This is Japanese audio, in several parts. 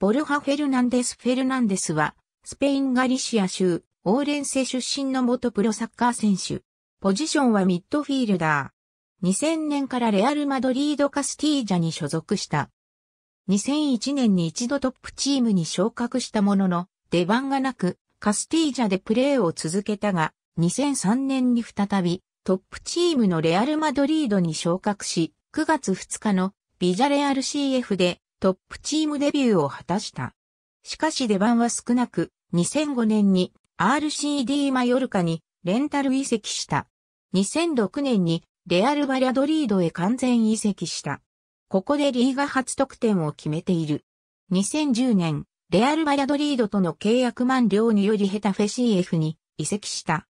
ボルハ・フェルナンデス・フェルナンデスは、スペイン・ガリシア州、オーレンセ出身の元プロサッカー選手。ポジションはミッドフィールダー。2000年からレアル・マドリード・カスティージャに所属した。2001年に一度トップチームに昇格したものの、出番がなく、カスティージャでプレーを続けたが、2003年に再び、トップチームのレアル・マドリードに昇格し、9月2日のビジャレアル CF でトップチームデビューを果たした。しかし出番は少なく、2005年に RCD マヨルカにレンタル移籍した。2006年にレアル・バリャドリードへ完全移籍した。ここでリーガ初得点を決めている。2010年、レアル・バリャドリードとの契約満了によりヘタフェ CF に移籍した。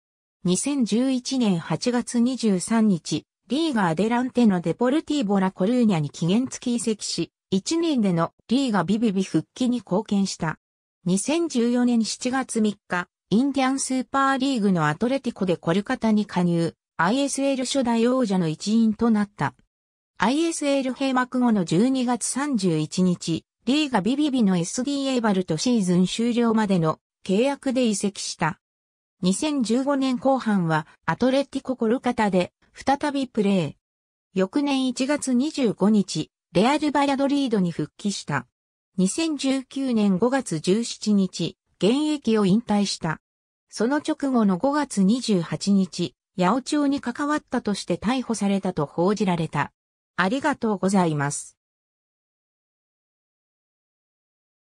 2011年8月23日、リーガ・アデランテのデポルティーボ・ラ・コルーニャに期限付き移籍し、1年でのリーガビビビ復帰に貢献した。2014年7月3日、インディアンスーパーリーグのアトレティコでコルカタに加入、ISL 初代王者の一員となった。ISL 閉幕後の12月31日、リーガビビビの SD エイバルとシーズン終了までの契約で移籍した。2015年後半はアトレティココルカタで再びプレー。翌年1月25日、レアル・バヤドリードに復帰した。2019年5月17日、現役を引退した。その直後の5月28日、八百町に関わったとして逮捕されたと報じられた。ありがとうございます。